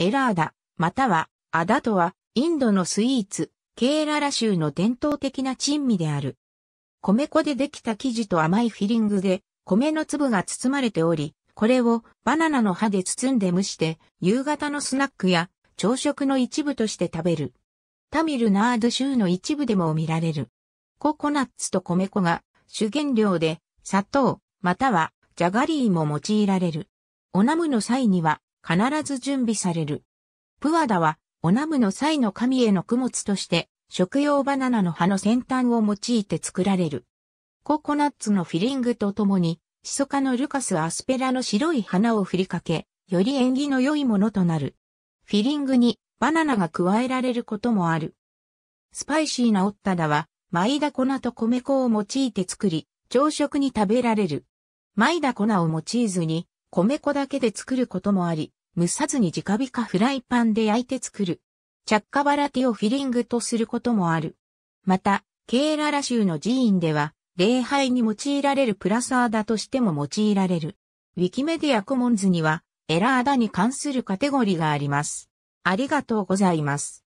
エラーダ、またはアダとは、インドのスイーツ、ケーララ州の伝統的な珍味である。米粉でできた生地と甘いフィリングで、米の粒が包まれており、これをバナナの葉で包んで蒸して、夕方のスナックや朝食の一部として食べる。タミルナード州の一部でも見られる。ココナッツと米粉が主原料で、砂糖、またはじゃがりーも用いられる。おナムの際には、必ず準備される。プアダは、オナムの際の神への供物として、食用バナナの葉の先端を用いて作られる。ココナッツのフィリングとともに、シソ科のルカスアスペラの白い花を振りかけ、より縁起の良いものとなる。フィリングにバナナが加えられることもある。スパイシーなオッタダは、マイダ粉と米粉を用いて作り、朝食に食べられる。マイダ粉を用いずに、米粉だけで作ることもあり、蒸さずに直火かフライパンで焼いて作る。着火バラティをフィリングとすることもある。また、ケーララ州の寺院では、礼拝に用いられるプラサーダとしても用いられる。ウィキメディアコモンズには、エラーダに関するカテゴリーがあります。ありがとうございます。